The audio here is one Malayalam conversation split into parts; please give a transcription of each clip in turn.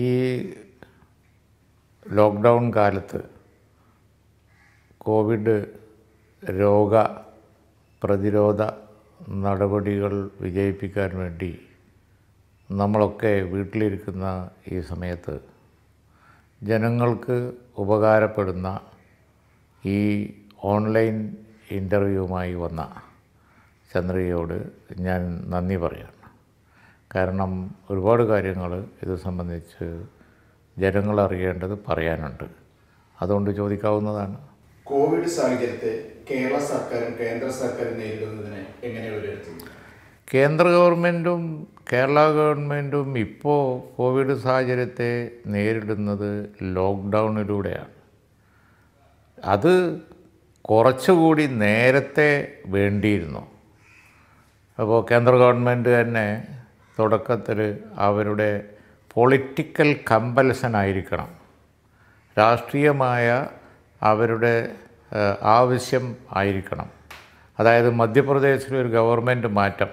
ഈ ലോക്ക്ഡൗൺ കാലത്ത് കോവിഡ് രോഗ പ്രതിരോധ നടപടികൾ വിജയിപ്പിക്കാൻ വേണ്ടി നമ്മളൊക്കെ വീട്ടിലിരിക്കുന്ന ഈ സമയത്ത് ജനങ്ങൾക്ക് ഉപകാരപ്പെടുന്ന ഈ ഓൺലൈൻ ഇൻ്റർവ്യൂവുമായി വന്ന ചന്ദ്രികയോട് ഞാൻ നന്ദി പറയാം കാരണം ഒരുപാട് കാര്യങ്ങൾ ഇത് സംബന്ധിച്ച് ജനങ്ങൾ അറിയേണ്ടത് പറയാനുണ്ട് അതുകൊണ്ട് ചോദിക്കാവുന്നതാണ് കോവിഡ് സാഹചര്യത്തെ കേരള സർക്കാരും കേന്ദ്ര സർക്കാരും നേരിടുന്നതിനെ എങ്ങനെ കേന്ദ്ര ഗവൺമെൻറ്റും കേരള ഗവൺമെൻറ്റും ഇപ്പോൾ കോവിഡ് സാഹചര്യത്തെ നേരിടുന്നത് ലോക്ക്ഡൗണിലൂടെയാണ് അത് കുറച്ചുകൂടി നേരത്തെ വേണ്ടിയിരുന്നു അപ്പോൾ കേന്ദ്ര ഗവൺമെൻറ് തന്നെ തുടക്കത്തിൽ അവരുടെ പൊളിറ്റിക്കൽ കമ്പൽസനായിരിക്കണം ആയിരിക്കണം രാഷ്ട്രീയമായ അവരുടെ ആവശ്യം ആയിരിക്കണം അതായത് മധ്യപ്രദേശിലെ ഒരു ഗവൺമെൻറ് മാറ്റം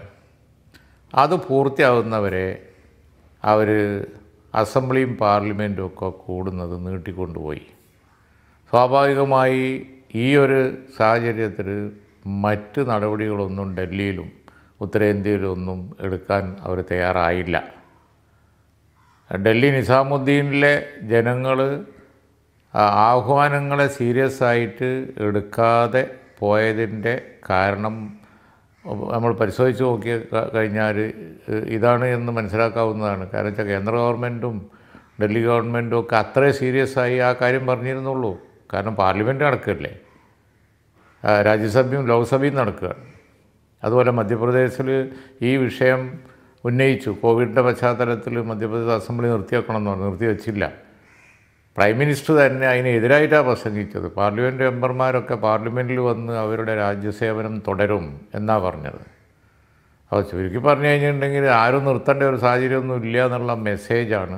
അത് പൂർത്തിയാകുന്നവരെ അവർ അസംബ്ലിയും പാർലമെൻറ്റും ഒക്കെ കൂടുന്നത് നീട്ടിക്കൊണ്ടുപോയി സ്വാഭാവികമായി ഈ ഒരു സാഹചര്യത്തിൽ മറ്റ് നടപടികളൊന്നും ഡൽഹിയിലും ഉത്തരേന്ത്യയിലൊന്നും എടുക്കാൻ അവർ തയ്യാറായില്ല ഡൽഹി നിസാമുദ്ദീനിലെ ജനങ്ങൾ ആഹ്വാനങ്ങളെ സീരിയസ് ആയിട്ട് എടുക്കാതെ പോയതിൻ്റെ കാരണം നമ്മൾ പരിശോധിച്ച് നോക്കി കഴിഞ്ഞാൽ ഇതാണ് എന്ന് മനസ്സിലാക്കാവുന്നതാണ് കാരണം വെച്ചാൽ കേന്ദ്ര ഗവൺമെൻറ്റും ഡൽഹി ഗവൺമെൻറ്റും ഒക്കെ അത്രേ സീരിയസ് ആയി ആ കാര്യം പറഞ്ഞിരുന്നുള്ളൂ കാരണം പാർലമെൻറ്റ് നടക്കുകയല്ലേ രാജ്യസഭയും ലോക്സഭയും നടക്കുകയാണ് അതുപോലെ മധ്യപ്രദേശിൽ ഈ വിഷയം ഉന്നയിച്ചു കോവിഡിൻ്റെ പശ്ചാത്തലത്തിൽ മധ്യപ്രദേശ് അസംബ്ലി എന്ന് പറഞ്ഞു നിർത്തിവെച്ചില്ല പ്രൈം മിനിസ്റ്റർ തന്നെ അതിനെതിരായിട്ടാണ് പ്രസംഗിച്ചത് പാർലമെൻറ്റ് മെമ്പർമാരൊക്കെ പാർലമെൻറ്റിൽ വന്ന് അവരുടെ രാജ്യസേവനം തുടരും എന്നാണ് പറഞ്ഞത് അപ്പോൾ ചുരുക്കി പറഞ്ഞു കഴിഞ്ഞിട്ടുണ്ടെങ്കിൽ ആരും നിർത്തേണ്ട ഒരു സാഹചര്യമൊന്നും ഇല്ല എന്നുള്ള മെസ്സേജാണ്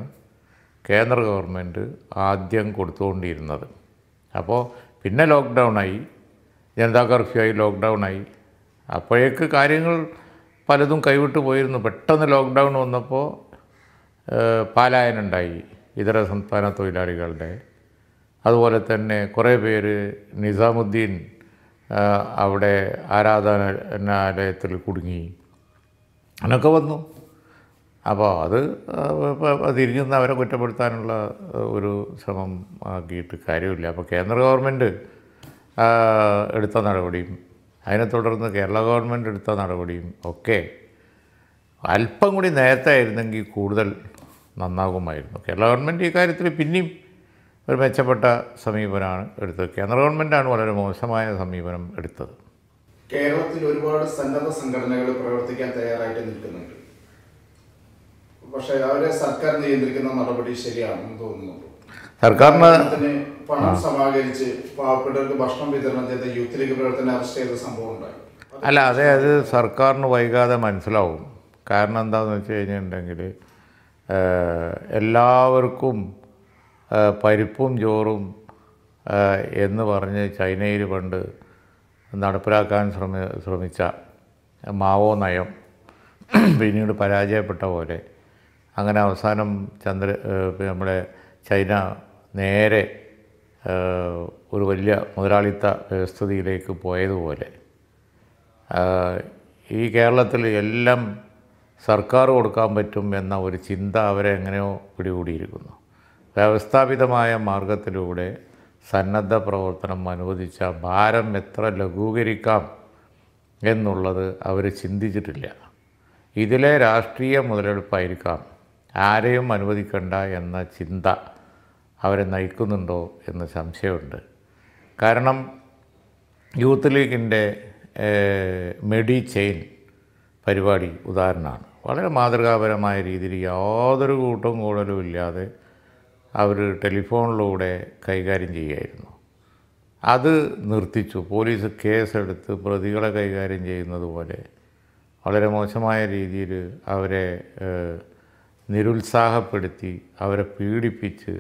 കേന്ദ്ര ഗവൺമെൻറ് ആദ്യം കൊടുത്തുകൊണ്ടിരുന്നത് അപ്പോൾ പിന്നെ ലോക്ക്ഡൗണായി ജനതാ കർഫ്യൂ ആയി ലോക്ക്ഡൗണായി അപ്പോഴേക്ക് കാര്യങ്ങൾ പലതും കൈവിട്ട് പോയിരുന്നു പെട്ടെന്ന് ലോക്ക്ഡൗൺ വന്നപ്പോൾ പാലായനുണ്ടായി ഇതര സംസ്ഥാന തൊഴിലാളികളുടെ അതുപോലെ തന്നെ കുറേ പേര് നിസാമുദ്ദീൻ അവിടെ ആരാധനാലയത്തിൽ കുടുങ്ങി അങ്ങനൊക്കെ വന്നു അപ്പോൾ അത് തിരിഞ്ഞെന്ന് അവരെ കുറ്റപ്പെടുത്താനുള്ള ഒരു ശ്രമം ആക്കിയിട്ട് കാര്യമില്ല അപ്പോൾ കേന്ദ്ര ഗവൺമെൻറ് എടുത്ത നടപടിയും അതിനെ തുടർന്ന് കേരള ഗവൺമെൻറ് എടുത്ത നടപടിയും ഒക്കെ അല്പം കൂടി നേരത്തെ ആയിരുന്നെങ്കിൽ കൂടുതൽ നന്നാകുമായിരുന്നു കേരള ഗവൺമെൻറ് ഈ കാര്യത്തിൽ പിന്നെയും ഒരു മെച്ചപ്പെട്ട സമീപനമാണ് എടുത്തത് കേന്ദ്ര ഗവൺമെൻറ്റാണ് വളരെ മോശമായ സമീപനം എടുത്തത് കേരളത്തിൽ ഒരുപാട് സന്നദ്ധ സംഘടനകൾ പ്രവർത്തിക്കാൻ തയ്യാറായിട്ട് നിൽക്കുന്നുണ്ട് പക്ഷേ അവരെ സർക്കാർ നിയന്ത്രിക്കുന്ന നടപടി ശരിയാണെന്ന് തോന്നുന്നുള്ളൂ സർക്കാരിന് ചെയ്ത സംഭവം അല്ല അതെ അത് സർക്കാരിന് വൈകാതെ മനസ്സിലാവും കാരണം എന്താണെന്ന് വെച്ച് കഴിഞ്ഞിട്ടുണ്ടെങ്കിൽ എല്ലാവർക്കും പരിപ്പും ചോറും എന്ന് പറഞ്ഞ് ചൈനയിൽ പണ്ട് നടപ്പിലാക്കാൻ ശ്രമി ശ്രമിച്ച മാവോ നയം പിന്നീട് പരാജയപ്പെട്ട പോലെ അങ്ങനെ അവസാനം ചന്ദ്ര നമ്മുടെ ചൈന നേരെ ഒരു വലിയ മുതലാളിത്ത വ്യവസ്ഥിതിയിലേക്ക് പോയതുപോലെ ഈ കേരളത്തിൽ എല്ലാം സർക്കാർ കൊടുക്കാൻ പറ്റും എന്ന ഒരു ചിന്ത അവരെ എങ്ങനെയോ പിടികൂടിയിരിക്കുന്നു വ്യവസ്ഥാപിതമായ മാർഗത്തിലൂടെ സന്നദ്ധ പ്രവർത്തനം അനുവദിച്ച ഭാരം എത്ര ലഘൂകരിക്കാം എന്നുള്ളത് അവർ ചിന്തിച്ചിട്ടില്ല ഇതിലെ രാഷ്ട്രീയ മുതലെടുപ്പായിരിക്കാം ആരെയും അനുവദിക്കണ്ട എന്ന ചിന്ത അവരെ നയിക്കുന്നുണ്ടോ എന്ന് സംശയമുണ്ട് കാരണം യൂത്ത് ലീഗിൻ്റെ മെഡി ചെയിൻ പരിപാടി ഉദാഹരണമാണ് വളരെ മാതൃകാപരമായ രീതിയിൽ യാതൊരു കൂട്ടവും കൂടലും ഇല്ലാതെ അവർ ടെലിഫോണിലൂടെ കൈകാര്യം ചെയ്യുമായിരുന്നു അത് നിർത്തിച്ചു പോലീസ് കേസെടുത്ത് പ്രതികളെ കൈകാര്യം ചെയ്യുന്നത് പോലെ വളരെ മോശമായ രീതിയിൽ അവരെ നിരുത്സാഹപ്പെടുത്തി അവരെ പീഡിപ്പിച്ച്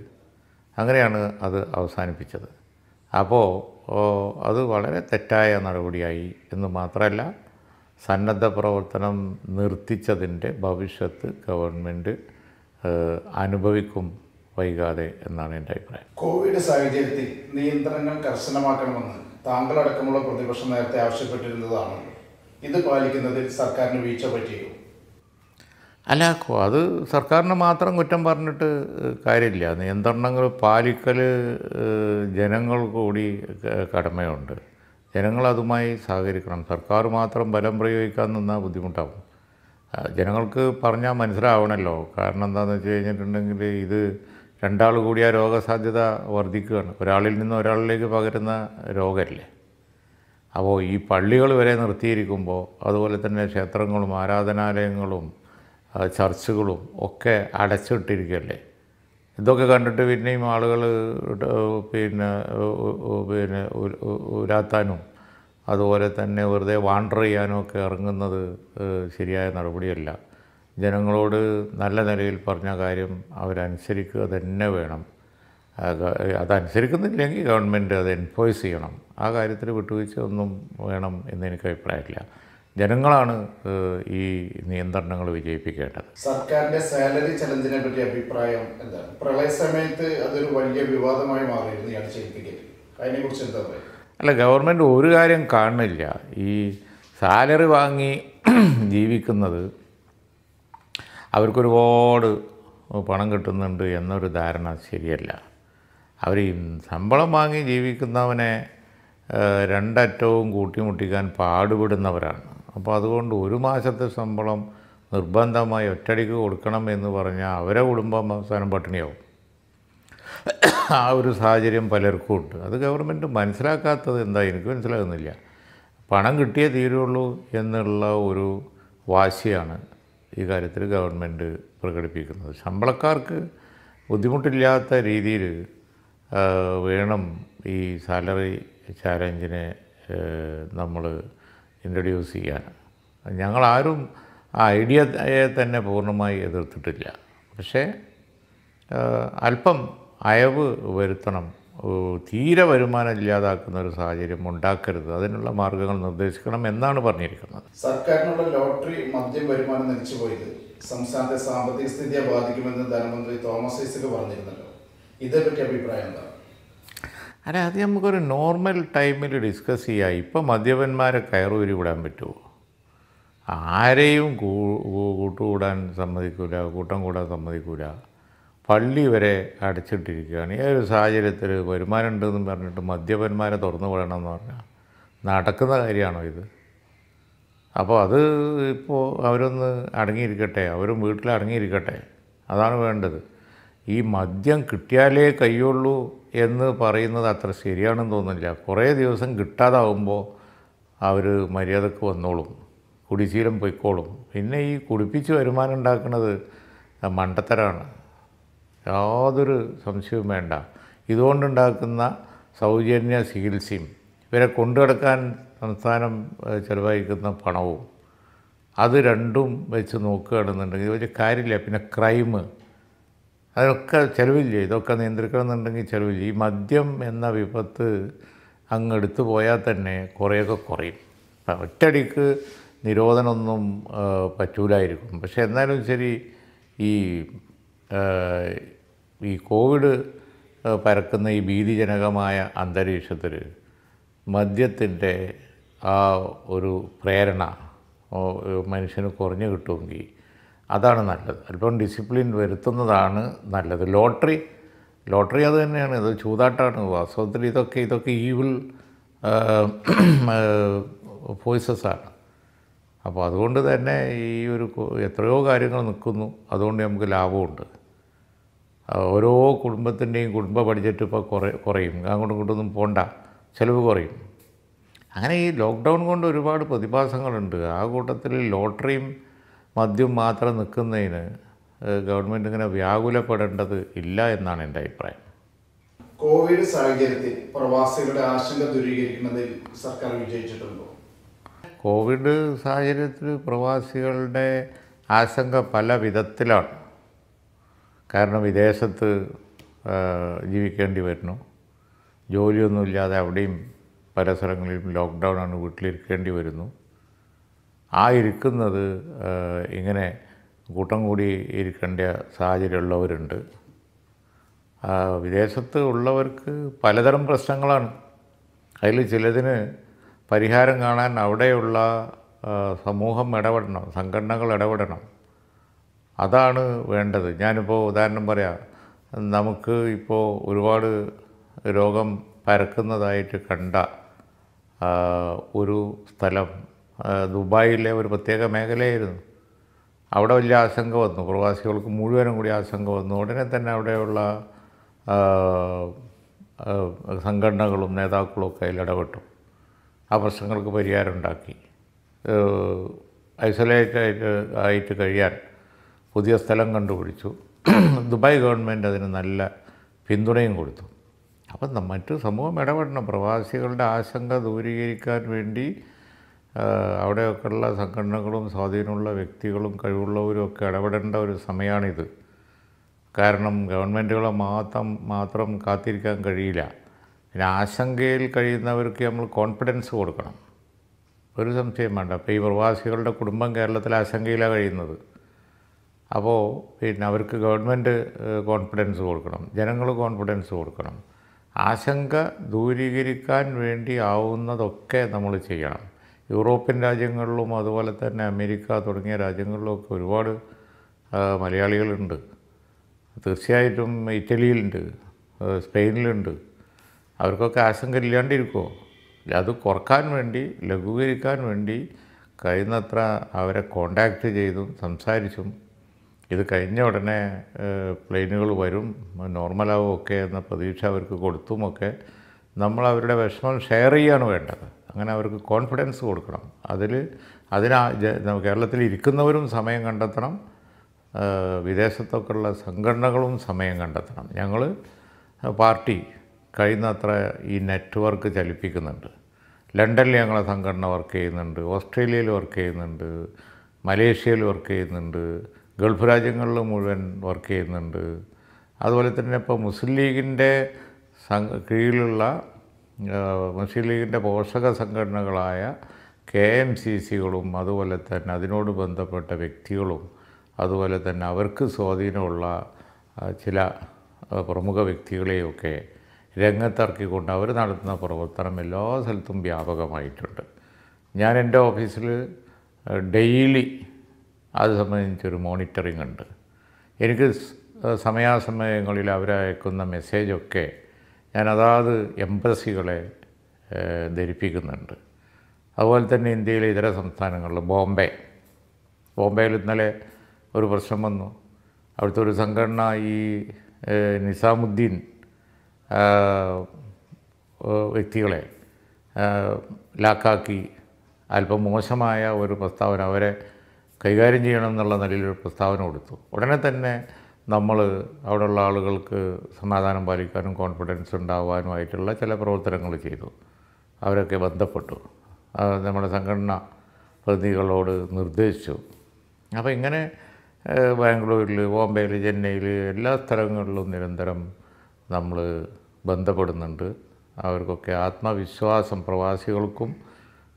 അങ്ങനെയാണ് അത് അവസാനിപ്പിച്ചത് അപ്പോൾ അത് വളരെ തെറ്റായ നടപടിയായി എന്ന് മാത്രമല്ല സന്നദ്ധ പ്രവർത്തനം നിർത്തിച്ചതിൻ്റെ ഭവിഷ്യത്ത് ഗവൺമെൻറ് അനുഭവിക്കും വൈകാതെ എന്നാണ് എൻ്റെ അഭിപ്രായം കോവിഡ് സാഹചര്യത്തിൽ നിയന്ത്രണങ്ങൾ കർശനമാക്കണമെന്ന് താങ്കളടക്കമുള്ള പ്രതിപക്ഷം നേരത്തെ ആവശ്യപ്പെട്ടിരുന്നതാണ് ഇത് പാലിക്കുന്നതിൽ സർക്കാരിന് വീഴ്ച പറ്റിയോ അല്ല അത് സർക്കാരിനെ മാത്രം കുറ്റം പറഞ്ഞിട്ട് കാര്യമില്ല നിയന്ത്രണങ്ങൾ പാലിക്കൽ ജനങ്ങൾ കൂടി കടമയുണ്ട് ജനങ്ങൾ അതുമായി സഹകരിക്കണം സർക്കാർ മാത്രം ബലം പ്രയോഗിക്കാൻ നിന്നാൽ ബുദ്ധിമുട്ടാവും ജനങ്ങൾക്ക് പറഞ്ഞാൽ മനസ്സിലാവണമല്ലോ കാരണം എന്താണെന്ന് വെച്ച് കഴിഞ്ഞിട്ടുണ്ടെങ്കിൽ ഇത് രണ്ടാൾ കൂടി ആ രോഗസാധ്യത വർദ്ധിക്കുകയാണ് ഒരാളിൽ നിന്ന് ഒരാളിലേക്ക് പകരുന്ന രോഗമല്ലേ അപ്പോൾ ഈ പള്ളികൾ വരെ നിർത്തിയിരിക്കുമ്പോൾ അതുപോലെ തന്നെ ക്ഷേത്രങ്ങളും ആരാധനാലയങ്ങളും ചർച്ചുകളും ഒക്കെ അടച്ചിട്ടിരിക്കുകയല്ലേ ഇതൊക്കെ കണ്ടിട്ട് പിന്നെയും ആളുകൾ പിന്നെ പിന്നെ ഉരാത്താനും അതുപോലെ തന്നെ വെറുതെ വാണ്ടർ ചെയ്യാനും ഒക്കെ ഇറങ്ങുന്നത് ശരിയായ നടപടിയല്ല ജനങ്ങളോട് നല്ല നിലയിൽ പറഞ്ഞ കാര്യം അവരനുസരിക്കുക തന്നെ വേണം അതനുസരിക്കുന്നില്ലെങ്കിൽ ഗവൺമെൻറ് അത് എൻഫോഴ്സ് ചെയ്യണം ആ കാര്യത്തിൽ വിട്ടുവീഴ്ച ഒന്നും വേണം എന്നെനിക്ക് അഭിപ്രായമില്ല ജനങ്ങളാണ് ഈ നിയന്ത്രണങ്ങൾ വിജയിപ്പിക്കേണ്ടത് സർക്കാരിന്റെ സാലറി ചലഞ്ചിനെ പറ്റി അഭിപ്രായം എന്താണ് പ്രളയ സമയത്ത് അതൊരു വലിയ വിവാദമായി മാറിയിരുന്നു അല്ല ഗവൺമെൻറ് ഒരു കാര്യം കാണുന്നില്ല ഈ സാലറി വാങ്ങി ജീവിക്കുന്നത് അവർക്കൊരുപാട് പണം കിട്ടുന്നുണ്ട് എന്നൊരു ധാരണ ശരിയല്ല അവർ ശമ്പളം വാങ്ങി ജീവിക്കുന്നവനെ രണ്ടറ്റവും കൂട്ടിമുട്ടിക്കാൻ പാടുപെടുന്നവരാണ് അപ്പോൾ അതുകൊണ്ട് ഒരു മാസത്തെ ശമ്പളം നിർബന്ധമായി ഒറ്റടിക്ക് കൊടുക്കണം എന്ന് പറഞ്ഞാൽ അവരെ കുടുംബം അവസാനം പട്ടിണിയാവും ആ ഒരു സാഹചര്യം പലർക്കും ഉണ്ട് അത് ഗവൺമെൻറ് മനസ്സിലാക്കാത്തത് എന്താ എനിക്ക് മനസ്സിലാകുന്നില്ല പണം കിട്ടിയേ തീരുള്ളൂ എന്നുള്ള ഒരു വാശിയാണ് ഈ കാര്യത്തിൽ ഗവൺമെൻറ് പ്രകടിപ്പിക്കുന്നത് ശമ്പളക്കാർക്ക് ബുദ്ധിമുട്ടില്ലാത്ത രീതിയിൽ വേണം ഈ സാലറി ചാലഞ്ചിനെ നമ്മൾ ഇൻട്രൊഡ്യൂസ് ചെയ്യാൻ ഞങ്ങളാരും ആ ഐഡിയയെ തന്നെ പൂർണ്ണമായി എതിർത്തിട്ടില്ല പക്ഷേ അല്പം അയവ് വരുത്തണം തീരെ വരുമാനം ഇല്ലാതാക്കുന്ന ഒരു സാഹചര്യം ഉണ്ടാക്കരുത് അതിനുള്ള മാർഗങ്ങൾ നിർദ്ദേശിക്കണം എന്നാണ് പറഞ്ഞിരിക്കുന്നത് സർക്കാരിനുള്ള ലോട്ടറി മദ്യം വരുമാനം നിലച്ചുപോയത് സംസ്ഥാനത്തെ സാമ്പത്തിക സ്ഥിതിയെ ബാധിക്കുമെന്ന് ധനമന്ത്രി തോമസ് ഐസക് പറഞ്ഞിരുന്നല്ലോ ഇതേപ്പറ്റി അഭിപ്രായം എന്താണ് അല്ല അത് നമുക്കൊരു നോർമൽ ടൈമിൽ ഡിസ്കസ് ചെയ്യാം ഇപ്പോൾ മദ്യപന്മാരെ കയറൂരി വിടാൻ പറ്റുമോ ആരെയും കൂട്ടുകൂടാൻ സമ്മതിക്കില്ല കൂട്ടം കൂടാൻ സമ്മതിക്കില്ല പള്ളി വരെ അടച്ചിട്ടിരിക്കുകയാണ് ഈ ഒരു സാഹചര്യത്തിൽ വരുമാനം ഉണ്ടെന്ന് പറഞ്ഞിട്ട് മദ്യപന്മാരെ തുറന്നു വിടണമെന്ന് പറഞ്ഞാൽ നടക്കുന്ന കാര്യമാണോ ഇത് അപ്പോൾ അത് ഇപ്പോൾ അവരൊന്ന് അടങ്ങിയിരിക്കട്ടെ അവരും വീട്ടിൽ അടങ്ങിയിരിക്കട്ടെ അതാണ് വേണ്ടത് ഈ മദ്യം കിട്ടിയാലേ കൈയുള്ളൂ എന്ന് പറയുന്നത് അത്ര ശരിയാണെന്ന് തോന്നുന്നില്ല കുറേ ദിവസം കിട്ടാതാവുമ്പോൾ അവർ മര്യാദക്ക് വന്നോളും കുടിശീലം പൊയ്ക്കോളും പിന്നെ ഈ കുടിപ്പിച്ച് വരുമാനം ഉണ്ടാക്കുന്നത് മണ്ടത്തരാണ് യാതൊരു സംശയവും വേണ്ട ഇതുകൊണ്ടുണ്ടാക്കുന്ന സൗജന്യ ചികിത്സയും ഇവരെ കൊണ്ടുകിടക്കാൻ സംസ്ഥാനം ചിലവഴിക്കുന്ന പണവും അത് രണ്ടും വെച്ച് നോക്കുകയാണെന്നുണ്ടെങ്കിൽ ഒരു കാര്യമില്ല പിന്നെ ക്രൈം അതൊക്കെ ചിലവില്ല ഇതൊക്കെ നിയന്ത്രിക്കണം എന്നുണ്ടെങ്കിൽ ഈ മദ്യം എന്ന വിപത്ത് അങ്ങ് എടുത്തു പോയാൽ തന്നെ കുറേയൊക്കെ കുറയും ഒറ്റടിക്ക് നിരോധനമൊന്നും പറ്റൂലായിരിക്കും പക്ഷേ എന്നാലും ശരി ഈ ഈ കോവിഡ് പരക്കുന്ന ഈ ഭീതിജനകമായ അന്തരീക്ഷത്തിൽ മദ്യത്തിൻ്റെ ആ ഒരു പ്രേരണ മനുഷ്യന് കുറഞ്ഞു കിട്ടുമെങ്കിൽ അതാണ് നല്ലത് അല്പം ഡിസിപ്ലിൻ വരുത്തുന്നതാണ് നല്ലത് ലോട്ടറി ലോട്ടറി അത് തന്നെയാണ് ഇത് ചൂതാട്ടാണ് വാസ്തവത്തിൽ ഇതൊക്കെ ഇതൊക്കെ പോയിസസ് ആണ് അപ്പോൾ അതുകൊണ്ട് തന്നെ ഈ ഒരു എത്രയോ കാര്യങ്ങൾ നിൽക്കുന്നു അതുകൊണ്ട് നമുക്ക് ലാഭമുണ്ട് ഓരോ കുടുംബത്തിൻ്റെയും കുടുംബ ബഡ്ജറ്റ് ഇപ്പോൾ കുറേ കുറയും അങ്ങോട്ടും ഇങ്ങോട്ടൊന്നും പോണ്ട ചിലവ് കുറയും അങ്ങനെ ഈ ലോക്ക്ഡൗൺ കൊണ്ട് ഒരുപാട് പ്രതിഭാസങ്ങളുണ്ട് ആ കൂട്ടത്തിൽ ലോട്ടറിയും മദ്യം മാത്രം നിൽക്കുന്നതിന് ഗവൺമെൻറ് ഇങ്ങനെ വ്യാകുലപ്പെടേണ്ടത് ഇല്ല എന്നാണ് എൻ്റെ അഭിപ്രായം കോവിഡ് സാഹചര്യത്തിൽ പ്രവാസികളുടെ ആശങ്ക ദൂരീകരിക്കുന്നതിൽ സർക്കാർ വിജയിച്ചിട്ടുണ്ടോ കോവിഡ് സാഹചര്യത്തിൽ പ്രവാസികളുടെ ആശങ്ക പല വിധത്തിലാണ് കാരണം വിദേശത്ത് ജീവിക്കേണ്ടി വരുന്നു ജോലിയൊന്നുമില്ലാതെ അവിടെയും പല സ്ഥലങ്ങളിലും ലോക്ക്ഡൗൺ ആണ് വീട്ടിലിരിക്കേണ്ടി വരുന്നു ആ ഇരിക്കുന്നത് ഇങ്ങനെ കൂട്ടം കൂടി ഇരിക്കേണ്ട സാഹചര്യമുള്ളവരുണ്ട് വിദേശത്ത് ഉള്ളവർക്ക് പലതരം പ്രശ്നങ്ങളാണ് അതിൽ ചിലതിന് പരിഹാരം കാണാൻ അവിടെയുള്ള സമൂഹം ഇടപെടണം സംഘടനകൾ ഇടപെടണം അതാണ് വേണ്ടത് ഞാനിപ്പോൾ ഉദാഹരണം പറയാം നമുക്ക് ഇപ്പോൾ ഒരുപാട് രോഗം പരക്കുന്നതായിട്ട് കണ്ട ഒരു സ്ഥലം ദുബായിലെ ഒരു പ്രത്യേക മേഖലയായിരുന്നു അവിടെ വലിയ ആശങ്ക വന്നു പ്രവാസികൾക്ക് മുഴുവനും കൂടി ആശങ്ക വന്നു ഉടനെ തന്നെ അവിടെയുള്ള സംഘടനകളും നേതാക്കളും ഒക്കെ അതിൽ ഇടപെട്ടു ആ പ്രശ്നങ്ങൾക്ക് പരിഹാരം ഉണ്ടാക്കി ഐസൊലേറ്റ് ആയിട്ട് ആയിട്ട് കഴിയാൻ പുതിയ സ്ഥലം കണ്ടുപിടിച്ചു ദുബായ് ഗവൺമെൻറ് അതിന് നല്ല പിന്തുണയും കൊടുത്തു അപ്പം മറ്റു സമൂഹം ഇടപെടണം പ്രവാസികളുടെ ആശങ്ക ദൂരീകരിക്കാൻ വേണ്ടി അവിടെയൊക്കെയുള്ള സംഘടനകളും സ്വാധീനമുള്ള വ്യക്തികളും കഴിവുള്ളവരും ഒക്കെ ഇടപെടേണ്ട ഒരു സമയമാണിത് കാരണം ഗവൺമെൻറ്റുകളെ മാത്രം മാത്രം കാത്തിരിക്കാൻ കഴിയില്ല പിന്നെ ആശങ്കയിൽ കഴിയുന്നവർക്ക് നമ്മൾ കോൺഫിഡൻസ് കൊടുക്കണം ഒരു സംശയം വേണ്ട അപ്പോൾ ഈ പ്രവാസികളുടെ കുടുംബം കേരളത്തിൽ ആശങ്കയിലാണ് കഴിയുന്നത് അപ്പോൾ പിന്നെ അവർക്ക് ഗവൺമെൻറ് കോൺഫിഡൻസ് കൊടുക്കണം ജനങ്ങൾ കോൺഫിഡൻസ് കൊടുക്കണം ആശങ്ക ദൂരീകരിക്കാൻ വേണ്ടി ആവുന്നതൊക്കെ നമ്മൾ ചെയ്യണം യൂറോപ്യൻ രാജ്യങ്ങളിലും അതുപോലെ തന്നെ അമേരിക്ക തുടങ്ങിയ രാജ്യങ്ങളിലുമൊക്കെ ഒരുപാട് മലയാളികളുണ്ട് തീർച്ചയായിട്ടും ഇറ്റലിയിലുണ്ട് സ്പെയിനിലുണ്ട് അവർക്കൊക്കെ ആശങ്ക ഇല്ലാണ്ടിരിക്കുമോ അത് കുറക്കാൻ വേണ്ടി ലഘൂകരിക്കാൻ വേണ്ടി കഴിയുന്നത്ര അവരെ കോണ്ടാക്റ്റ് ചെയ്തും സംസാരിച്ചും ഇത് കഴിഞ്ഞ ഉടനെ പ്ലെയിനുകൾ വരും നോർമലാവും ഒക്കെ എന്ന പ്രതീക്ഷ അവർക്ക് കൊടുത്തുമൊക്കെ നമ്മൾ അവരുടെ വിഷമം ഷെയർ ചെയ്യാണ് വേണ്ടത് അങ്ങനെ അവർക്ക് കോൺഫിഡൻസ് കൊടുക്കണം അതിൽ അതിനാ കേരളത്തിൽ ഇരിക്കുന്നവരും സമയം കണ്ടെത്തണം വിദേശത്തൊക്കെയുള്ള സംഘടനകളും സമയം കണ്ടെത്തണം ഞങ്ങൾ പാർട്ടി കഴിയുന്നത്ര ഈ നെറ്റ്വർക്ക് ചലിപ്പിക്കുന്നുണ്ട് ലണ്ടനിൽ ഞങ്ങളെ സംഘടന വർക്ക് ചെയ്യുന്നുണ്ട് ഓസ്ട്രേലിയയിൽ വർക്ക് ചെയ്യുന്നുണ്ട് മലേഷ്യയിൽ വർക്ക് ചെയ്യുന്നുണ്ട് ഗൾഫ് രാജ്യങ്ങളിൽ മുഴുവൻ വർക്ക് ചെയ്യുന്നുണ്ട് അതുപോലെ തന്നെ ഇപ്പോൾ മുസ്ലിം ലീഗിൻ്റെ കീഴിലുള്ള മുസ്ലിം ലീഗിൻ്റെ പോഷക സംഘടനകളായ കെ എം സി സികളും അതുപോലെ തന്നെ അതിനോട് ബന്ധപ്പെട്ട വ്യക്തികളും അതുപോലെ തന്നെ അവർക്ക് സ്വാധീനമുള്ള ചില പ്രമുഖ വ്യക്തികളെയൊക്കെ രംഗത്തിറക്കിക്കൊണ്ട് അവർ നടത്തുന്ന പ്രവർത്തനം എല്ലാ സ്ഥലത്തും വ്യാപകമായിട്ടുണ്ട് ഞാൻ എൻ്റെ ഓഫീസിൽ ഡെയിലി അത് സംബന്ധിച്ചൊരു മോണിറ്ററിംഗ് ഉണ്ട് എനിക്ക് സമയാസമയങ്ങളിൽ അവരയക്കുന്ന മെസ്സേജൊക്കെ ഞാൻ അതാത് എംബസികളെ ധരിപ്പിക്കുന്നുണ്ട് അതുപോലെ തന്നെ ഇന്ത്യയിലെ ഇതര സംസ്ഥാനങ്ങളിൽ ബോംബെ ബോംബെയിൽ ഇന്നലെ ഒരു പ്രശ്നം വന്നു അവിടുത്തെ ഒരു സംഘടന ഈ നിസാമുദ്ദീൻ വ്യക്തികളെ ലാക്കാക്കി അല്പം മോശമായ ഒരു പ്രസ്താവന അവരെ കൈകാര്യം ചെയ്യണം എന്നുള്ള നിലയിലൊരു പ്രസ്താവന കൊടുത്തു ഉടനെ തന്നെ നമ്മൾ അവിടെയുള്ള ആളുകൾക്ക് സമാധാനം പാലിക്കാനും കോൺഫിഡൻസ് ഉണ്ടാകാനുമായിട്ടുള്ള ചില പ്രവർത്തനങ്ങൾ ചെയ്തു അവരൊക്കെ ബന്ധപ്പെട്ടു അത് നമ്മുടെ സംഘടന പ്രതിനിധികളോട് നിർദ്ദേശിച്ചു അപ്പോൾ ഇങ്ങനെ ബാംഗ്ലൂരിൽ ബോംബെയിൽ ചെന്നൈയിൽ എല്ലാ സ്ഥലങ്ങളിലും നിരന്തരം നമ്മൾ ബന്ധപ്പെടുന്നുണ്ട് അവർക്കൊക്കെ ആത്മവിശ്വാസം പ്രവാസികൾക്കും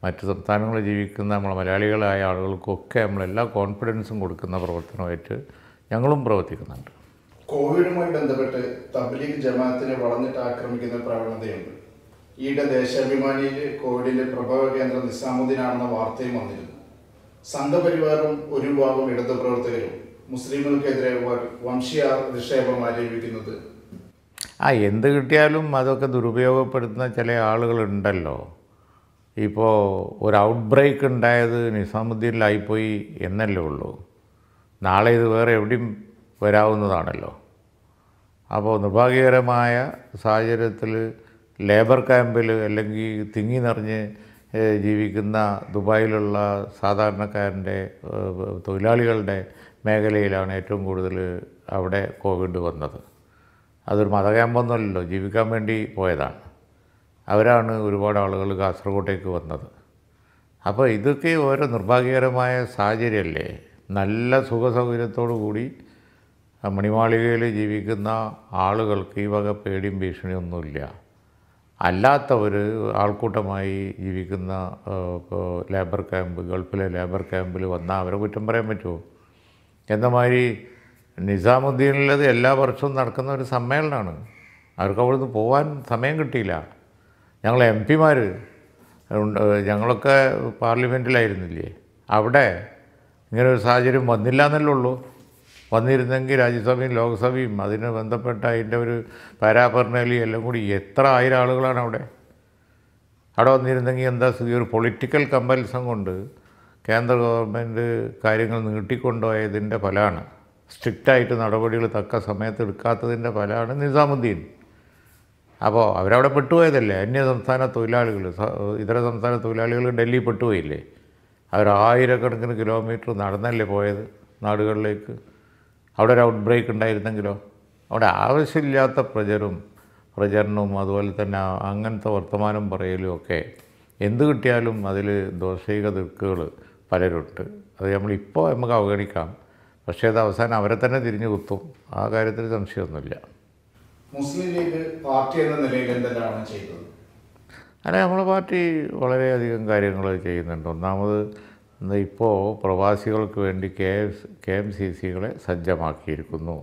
മറ്റ് സംസ്ഥാനങ്ങളിൽ ജീവിക്കുന്ന നമ്മളെ മലയാളികളായ ആളുകൾക്കൊക്കെ നമ്മളെല്ലാ കോൺഫിഡൻസും കൊടുക്കുന്ന പ്രവർത്തനമായിട്ട് ഞങ്ങളും പ്രവർത്തിക്കുന്നുണ്ട് കോവിഡുമായി ബന്ധപ്പെട്ട് തബ്ലീഗ് ജമാഅത്തിനെ വളഞ്ഞിട്ട് ആക്രമിക്കുന്ന പ്രവണതയുണ്ട് ഈയിടെ ദേശാഭിമാനിയിൽ കോവിഡിന്റെ പ്രഭവ കേന്ദ്രം നിസാമുദ്ദീനാണെന്ന വാർത്തയും വന്നിരുന്നു സംഘപരിവാറും ഒരു ഭാഗം ഇടത് പ്രവർത്തകരും മുസ്ലിങ്ങൾക്കെതിരെ വംശീയ നിക്ഷേപം ആരോപിക്കുന്നത് ആ എന്ത് കിട്ടിയാലും അതൊക്കെ ദുരുപയോഗപ്പെടുത്തുന്ന ചില ആളുകളുണ്ടല്ലോ ഇപ്പോൾ ഒരു ഔട്ട് ബ്രേക്ക് ഉണ്ടായത് നിസാമുദ്ദീനിലായിപ്പോയി എന്നല്ലേ ഉള്ളൂ നാളെ ഇത് വേറെ എവിടെയും വരാവുന്നതാണല്ലോ അപ്പോൾ നിർഭാഗ്യകരമായ സാഹചര്യത്തിൽ ലേബർ ക്യാമ്പിൽ അല്ലെങ്കിൽ തിങ്ങി നിറഞ്ഞ് ജീവിക്കുന്ന ദുബായിലുള്ള സാധാരണക്കാരൻ്റെ തൊഴിലാളികളുടെ മേഖലയിലാണ് ഏറ്റവും കൂടുതൽ അവിടെ കോവിഡ് വന്നത് അതൊരു മതക്യാമ്പൊന്നുമല്ലല്ലോ ജീവിക്കാൻ വേണ്ടി പോയതാണ് അവരാണ് ഒരുപാട് ആളുകൾ കാസർഗോട്ടേക്ക് വന്നത് അപ്പോൾ ഇതൊക്കെ ഓരോ നിർഭാഗ്യകരമായ സാഹചര്യമല്ലേ നല്ല സുഖസൗകര്യത്തോടു കൂടി മണിമാളികയിൽ ജീവിക്കുന്ന ആളുകൾക്ക് ഈ വക പേടിയും ഭീഷണിയൊന്നുമില്ല അല്ലാത്തവർ ആൾക്കൂട്ടമായി ജീവിക്കുന്ന ലേബർ ക്യാമ്പ് ഗൾഫിലെ ലേബർ ക്യാമ്പിൽ വന്നാൽ അവരെ കുറ്റം പറയാൻ പറ്റുമോ എന്നമാതിരി നിസാമുദ്ദീനിലത് എല്ലാ വർഷവും നടക്കുന്ന ഒരു സമ്മേളനമാണ് അവർക്ക് നിന്ന് പോകാൻ സമയം കിട്ടിയില്ല ഞങ്ങൾ എം പിമാർ ഞങ്ങളൊക്കെ പാർലമെൻറ്റിലായിരുന്നില്ലേ അവിടെ ഇങ്ങനെ ഒരു സാഹചര്യം വന്നില്ല എന്നല്ലേ ഉള്ളൂ വന്നിരുന്നെങ്കിൽ രാജ്യസഭയും ലോക്സഭയും അതിന് ബന്ധപ്പെട്ട അതിൻ്റെ ഒരു പാരാപെർണലി എല്ലാം കൂടി എത്ര ആയിരം ആളുകളാണ് അവിടെ അവിടെ വന്നിരുന്നെങ്കിൽ എന്താ സ്ഥിതി ഒരു പൊളിറ്റിക്കൽ കമ്പൽസം കൊണ്ട് കേന്ദ്ര ഗവൺമെൻറ് കാര്യങ്ങൾ നീട്ടിക്കൊണ്ടുപോയതിൻ്റെ ഫലമാണ് സ്ട്രിക്റ്റായിട്ട് നടപടികൾ തക്ക സമയത്ത് എടുക്കാത്തതിൻ്റെ ഫലമാണ് നിസാമുദ്ദീൻ അപ്പോൾ അവരവിടെ പെട്ടുപോയതല്ലേ അന്യ സംസ്ഥാന തൊഴിലാളികൾ ഇതര സംസ്ഥാന തൊഴിലാളികൾ ഡൽഹി പെട്ടുപോയില്ലേ അവരായിരക്കണക്കിന് കിലോമീറ്റർ നടന്നല്ലേ പോയത് നാടുകളിലേക്ക് അവിടെ ഒരു ഔട്ട് ബ്രേക്ക് ഉണ്ടായിരുന്നെങ്കിലോ അവിടെ ആവശ്യമില്ലാത്ത പ്രചരും പ്രചരണവും അതുപോലെ തന്നെ അങ്ങനത്തെ വർത്തമാനം പറയലും ഒക്കെ എന്ത് കിട്ടിയാലും അതിൽ ദോഷീക ദിക്കുകൾ പലരുണ്ട് അത് നമ്മളിപ്പോൾ നമുക്ക് അവഗണിക്കാം പക്ഷേ അത് അവസാനം അവരെ തന്നെ തിരിഞ്ഞു കുത്തും ആ കാര്യത്തിൽ സംശയമൊന്നുമില്ല മുസ്ലിം ലീഗ് പാർട്ടി എന്ന നിലയിൽ എന്തെല്ലാമാണ് ചെയ്തത് അങ്ങനെ നമ്മുടെ പാർട്ടി വളരെയധികം കാര്യങ്ങൾ ചെയ്യുന്നുണ്ട് ഒന്നാമത് ഇപ്പോൾ പ്രവാസികൾക്ക് വേണ്ടി കെ കെ എം സി സികളെ സജ്ജമാക്കിയിരിക്കുന്നു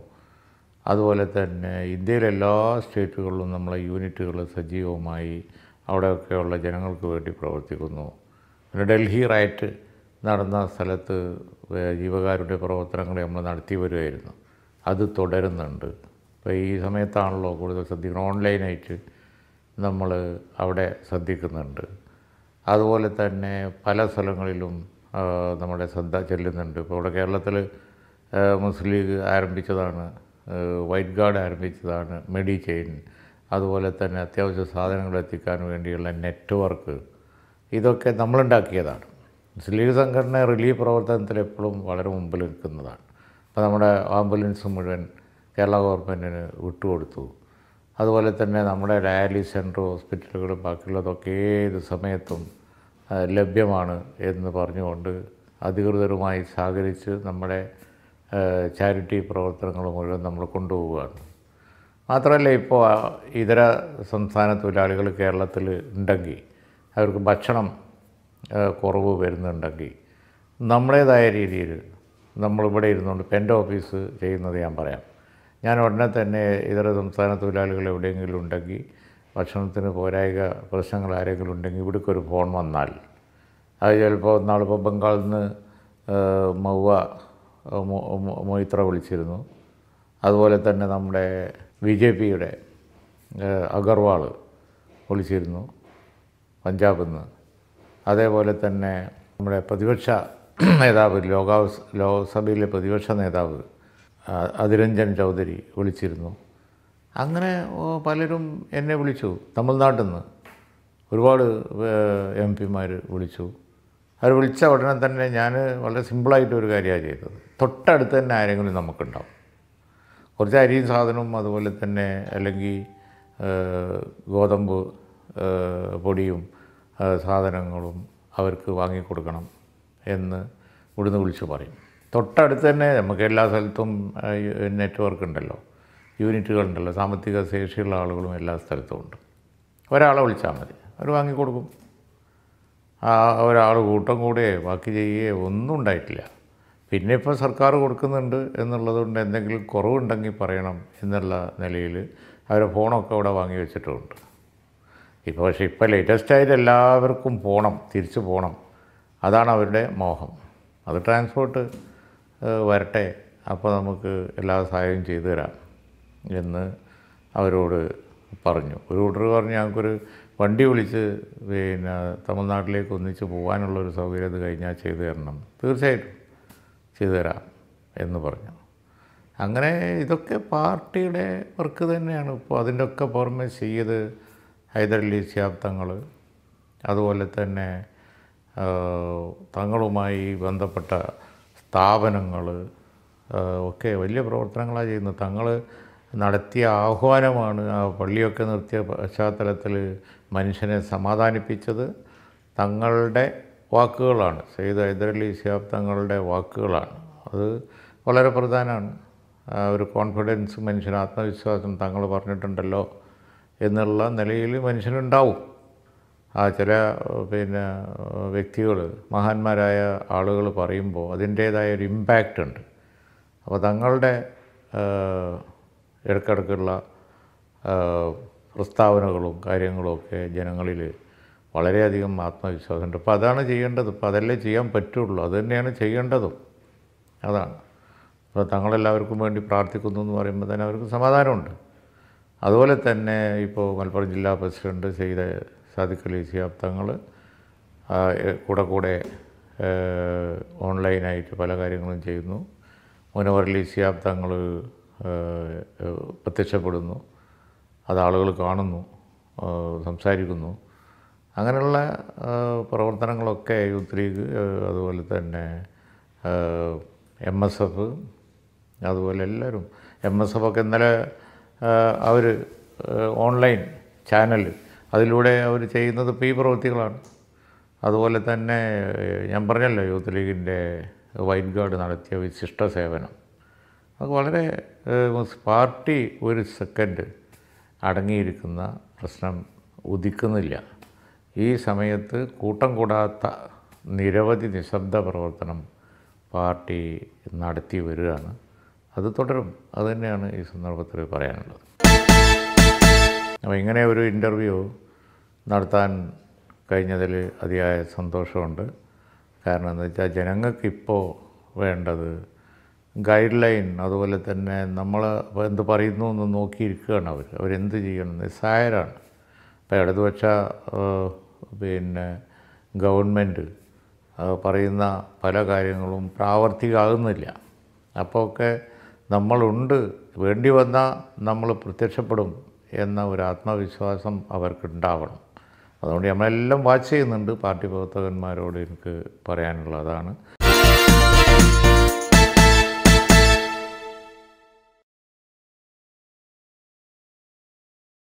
അതുപോലെ തന്നെ ഇന്ത്യയിലെ എല്ലാ സ്റ്റേറ്റുകളിലും നമ്മളെ യൂണിറ്റുകൾ സജീവമായി അവിടെയൊക്കെയുള്ള ജനങ്ങൾക്ക് വേണ്ടി പ്രവർത്തിക്കുന്നു പിന്നെ ഡൽഹി റൈറ്റ് നടന്ന സ്ഥലത്ത് ജീവകാരുടെ പ്രവർത്തനങ്ങൾ നമ്മൾ നടത്തി വരുമായിരുന്നു അത് തുടരുന്നുണ്ട് ഇപ്പോൾ ഈ സമയത്താണല്ലോ കൂടുതൽ ശ്രദ്ധിക്കണം ഓൺലൈനായിട്ട് നമ്മൾ അവിടെ ശ്രദ്ധിക്കുന്നുണ്ട് അതുപോലെ തന്നെ പല സ്ഥലങ്ങളിലും നമ്മുടെ ശ്രദ്ധ ചെല്ലുന്നുണ്ട് ഇപ്പോൾ ഇവിടെ കേരളത്തിൽ മുസ്ലിം ലീഗ് ആരംഭിച്ചതാണ് വൈറ്റ് ഗാർഡ് ആരംഭിച്ചതാണ് മെഡി ചെയിൻ അതുപോലെ തന്നെ അത്യാവശ്യ സാധനങ്ങൾ എത്തിക്കാൻ വേണ്ടിയുള്ള നെറ്റ്വർക്ക് ഇതൊക്കെ നമ്മളുണ്ടാക്കിയതാണ് മുസ്ലിം ലീഗ് സംഘടന റിലീഫ് പ്രവർത്തനത്തിൽ എപ്പോഴും വളരെ മുമ്പിൽ നിൽക്കുന്നതാണ് അപ്പോൾ നമ്മുടെ ആംബുലൻസ് മുഴുവൻ കേരള ഗവൺമെൻറ്റിന് വിട്ടുകൊടുത്തു അതുപോലെ തന്നെ നമ്മുടെ ഡയാലിസിസ് സെൻറ്റർ ഹോസ്പിറ്റലുകൾ ബാക്കിയുള്ളതൊക്കെ ഏത് സമയത്തും ലഭ്യമാണ് എന്ന് പറഞ്ഞുകൊണ്ട് അധികൃതരുമായി സഹകരിച്ച് നമ്മുടെ ചാരിറ്റി പ്രവർത്തനങ്ങൾ മുഴുവൻ നമ്മൾ കൊണ്ടുപോവുകയാണ് മാത്രമല്ല ഇപ്പോൾ ഇതര സംസ്ഥാന തൊഴിലാളികൾ കേരളത്തിൽ ഉണ്ടെങ്കിൽ അവർക്ക് ഭക്ഷണം കുറവ് വരുന്നുണ്ടെങ്കിൽ നമ്മുടേതായ രീതിയിൽ നമ്മളിവിടെ ഇരുന്നുകൊണ്ട് ഇപ്പം എൻ്റെ ഓഫീസ് ചെയ്യുന്നത് ഞാൻ പറയാം ഞാൻ ഉടനെ തന്നെ ഇതര സംസ്ഥാന തൊഴിലാളികൾ എവിടെയെങ്കിലും ഉണ്ടെങ്കിൽ ഭക്ഷണത്തിന് പോരായിക പ്രശ്നങ്ങൾ ആരെങ്കിലും ഉണ്ടെങ്കിൽ ഇവിടേക്ക് ഒരു ഫോൺ വന്നാൽ അത് ചിലപ്പോൾ നാളിപ്പോൾ ബംഗാളിൽ നിന്ന് മൗവ മൊയ്ത്ര വിളിച്ചിരുന്നു അതുപോലെ തന്നെ നമ്മുടെ ബി ജെ പിയുടെ അഗർവാൾ വിളിച്ചിരുന്നു പഞ്ചാബിൽ നിന്ന് അതേപോലെ തന്നെ നമ്മുടെ പ്രതിപക്ഷ നേതാവ് ലോകാവ ലോകസഭയിലെ പ്രതിപക്ഷ നേതാവ് അതിരഞ്ജൻ ചൗധരി വിളിച്ചിരുന്നു അങ്ങനെ പലരും എന്നെ വിളിച്ചു തമിഴ്നാട്ടിൽ നിന്ന് ഒരുപാട് എം പിമാർ വിളിച്ചു അവർ വിളിച്ച ഉടനെ തന്നെ ഞാൻ വളരെ സിമ്പിളായിട്ട് ഒരു കാര്യമാണ് ചെയ്തത് തൊട്ടടുത്ത് തന്നെ ആരെങ്കിലും നമുക്കുണ്ടാവും കുറച്ച് അരിയും സാധനവും അതുപോലെ തന്നെ അല്ലെങ്കിൽ ഗോതമ്പ് പൊടിയും സാധനങ്ങളും അവർക്ക് വാങ്ങിക്കൊടുക്കണം എന്ന് ഇവിടുന്ന് വിളിച്ചു പറയും തൊട്ടടുത്ത് തന്നെ നമുക്ക് എല്ലാ സ്ഥലത്തും നെറ്റ്വർക്ക് ഉണ്ടല്ലോ യൂണിറ്റുകൾ ഉണ്ടല്ലോ സാമ്പത്തിക ശേഷിയുള്ള ആളുകളും എല്ലാ സ്ഥലത്തും ഉണ്ട് ഒരാളെ വിളിച്ചാൽ മതി അവർ വാങ്ങിക്കൊടുക്കും ആ ഒരാൾ കൂട്ടം കൂടെ ബാക്കി ചെയ്യുകയോ ഒന്നും ഉണ്ടായിട്ടില്ല പിന്നെ ഇപ്പോൾ സർക്കാർ കൊടുക്കുന്നുണ്ട് എന്നുള്ളതുകൊണ്ട് എന്തെങ്കിലും കുറവുണ്ടെങ്കിൽ പറയണം എന്നുള്ള നിലയിൽ അവരെ ഫോണൊക്കെ അവിടെ വാങ്ങി വെച്ചിട്ടുണ്ട് ഇപ്പോൾ പക്ഷേ ഇപ്പോൾ ലേറ്റസ്റ്റായിട്ട് എല്ലാവർക്കും പോകണം തിരിച്ചു പോകണം അതാണ് അവരുടെ മോഹം അത് ട്രാൻസ്പോർട്ട് വരട്ടെ അപ്പോൾ നമുക്ക് എല്ലാ സഹായവും ചെയ്തു തരാം എന്ന് അവരോട് പറഞ്ഞു ഒരു കൂട്ടർ പറഞ്ഞു ഞങ്ങൾക്കൊരു വണ്ടി വിളിച്ച് പിന്നെ തമിഴ്നാട്ടിലേക്ക് ഒന്നിച്ച് പോകാനുള്ളൊരു സൗകര്യം അത് കഴിഞ്ഞാൽ ചെയ്തു തരണം തീർച്ചയായിട്ടും ചെയ്തു തരാം എന്ന് പറഞ്ഞു അങ്ങനെ ഇതൊക്കെ പാർട്ടിയുടെ വർക്ക് തന്നെയാണ് ഇപ്പോൾ അതിൻ്റെ ഒക്കെ പുറമെ ചെയ്ത് ഹൈദരലി ശിയാബ് തങ്ങൾ അതുപോലെ തന്നെ തങ്ങളുമായി ബന്ധപ്പെട്ട സ്ഥാപനങ്ങൾ ഒക്കെ വലിയ പ്രവർത്തനങ്ങളാണ് ചെയ്യുന്നത് തങ്ങൾ നടത്തിയ ആഹ്വാനമാണ് ആ പള്ളിയൊക്കെ നിർത്തിയ പശ്ചാത്തലത്തിൽ മനുഷ്യനെ സമാധാനിപ്പിച്ചത് തങ്ങളുടെ വാക്കുകളാണ് സെയ്ദ് ഹൈദരലി ശിഹാബ് തങ്ങളുടെ വാക്കുകളാണ് അത് വളരെ പ്രധാനമാണ് ഒരു കോൺഫിഡൻസ് മനുഷ്യൻ ആത്മവിശ്വാസം തങ്ങൾ പറഞ്ഞിട്ടുണ്ടല്ലോ എന്നുള്ള നിലയിൽ മനുഷ്യനുണ്ടാവും ആ ചില പിന്നെ വ്യക്തികൾ മഹാന്മാരായ ആളുകൾ പറയുമ്പോൾ അതിൻ്റേതായ ഒരു ഇമ്പാക്റ്റ് ഉണ്ട് അപ്പോൾ തങ്ങളുടെ ഇടക്കിടക്കുള്ള പ്രസ്താവനകളും ഒക്കെ ജനങ്ങളിൽ വളരെയധികം ആത്മവിശ്വാസമുണ്ട് അപ്പോൾ അതാണ് ചെയ്യേണ്ടത് അപ്പോൾ അതല്ലേ ചെയ്യാൻ പറ്റുള്ളൂ അത് തന്നെയാണ് ചെയ്യേണ്ടതും അതാണ് അപ്പോൾ തങ്ങളെല്ലാവർക്കും വേണ്ടി പ്രാർത്ഥിക്കുന്നു എന്ന് പറയുമ്പോൾ തന്നെ അവർക്ക് സമാധാനമുണ്ട് അതുപോലെ തന്നെ ഇപ്പോൾ മലപ്പുറം ജില്ലാ പ്രസിഡൻറ്റ് ചെയ്ത സാധിക്കലി ശിഹാബ്ദങ്ങൾ കൂടെ കൂടെ ഓൺലൈനായിട്ട് പല കാര്യങ്ങളും ചെയ്യുന്നു മുനവറിലെ ശിഹാബ്ദങ്ങൾ പ്രത്യക്ഷപ്പെടുന്നു അത് ആളുകൾ കാണുന്നു സംസാരിക്കുന്നു അങ്ങനെയുള്ള പ്രവർത്തനങ്ങളൊക്കെ യൂത്ത് ലീഗ് അതുപോലെ തന്നെ എം എസ് എഫ് അതുപോലെ എല്ലാവരും എം എസ് എഫ് ഒക്കെ ഇന്നലെ അവർ ഓൺലൈൻ ചാനൽ അതിലൂടെ അവർ ചെയ്യുന്നത് ഇപ്പോൾ ഈ പ്രവൃത്തികളാണ് അതുപോലെ തന്നെ ഞാൻ പറഞ്ഞല്ലോ യൂത്ത് ലീഗിൻ്റെ വൈറ്റ് ഗാർഡ് നടത്തിയ വിശിഷ്ട സേവനം അത് വളരെ പാർട്ടി ഒരു സെക്കൻഡ് അടങ്ങിയിരിക്കുന്ന പ്രശ്നം ഉദിക്കുന്നില്ല ഈ സമയത്ത് കൂട്ടം കൂടാത്ത നിരവധി നിശബ്ദ പ്രവർത്തനം പാർട്ടി നടത്തി വരികയാണ് അത് തുടരും അതുതന്നെയാണ് ഈ സന്ദർഭത്തിൽ പറയാനുള്ളത് അപ്പോൾ ഇങ്ങനെ ഒരു ഇൻ്റർവ്യൂ നടത്താൻ കഴിഞ്ഞതിൽ അതിയായ സന്തോഷമുണ്ട് കാരണം എന്താ വെച്ചാൽ ജനങ്ങൾക്കിപ്പോൾ വേണ്ടത് ഗൈഡ് ലൈൻ അതുപോലെ തന്നെ നമ്മൾ എന്ത് പറയുന്നു എന്ന് നോക്കിയിരിക്കുകയാണ് അവർ അവരെന്ത് ചെയ്യണം നിസ്സായരാണ് ഇപ്പോൾ ഇടതുപക്ഷ പിന്നെ ഗവൺമെൻറ് പറയുന്ന പല കാര്യങ്ങളും പ്രാവർത്തികമാകുന്നില്ല അപ്പോൾ ഒക്കെ നമ്മളുണ്ട് വേണ്ടി വന്നാൽ നമ്മൾ പ്രത്യക്ഷപ്പെടും എന്ന ഒരു ആത്മവിശ്വാസം അവർക്കുണ്ടാവണം അതുകൊണ്ട് നമ്മളെല്ലാം വാച്ച് ചെയ്യുന്നുണ്ട് പാർട്ടി പ്രവർത്തകന്മാരോട് എനിക്ക് പറയാനുള്ളതാണ്